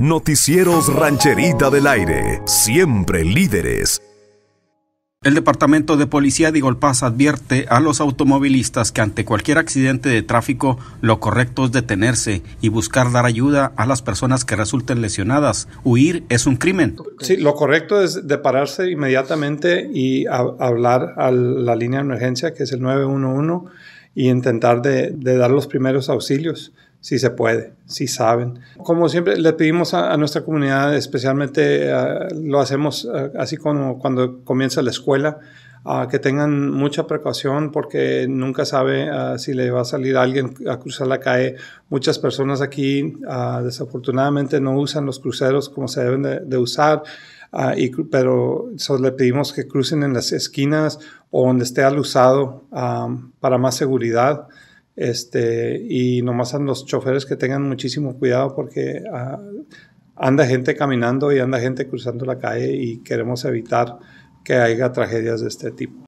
Noticieros Rancherita del Aire, siempre líderes. El Departamento de Policía de Igolpaz advierte a los automovilistas que ante cualquier accidente de tráfico lo correcto es detenerse y buscar dar ayuda a las personas que resulten lesionadas. Huir es un crimen. Sí, lo correcto es depararse inmediatamente y hablar a la línea de emergencia que es el 911 y intentar de dar los primeros auxilios si se puede, si saben. Como siempre, le pedimos a, nuestra comunidad, especialmente eh, lo hacemos eh, así como cuando comienza la escuela, que tengan mucha precaución porque nunca sabe eh, si le va a salir alguien a cruzar la calle. Muchas personas aquí desafortunadamente no usan los cruceros como se deben de, usar. pero le pedimos que crucen en las esquinas o donde esté al usado para más seguridad. Este, y nomás a los choferes que tengan muchísimo cuidado porque ah, anda gente caminando y anda gente cruzando la calle y queremos evitar que haya tragedias de este tipo.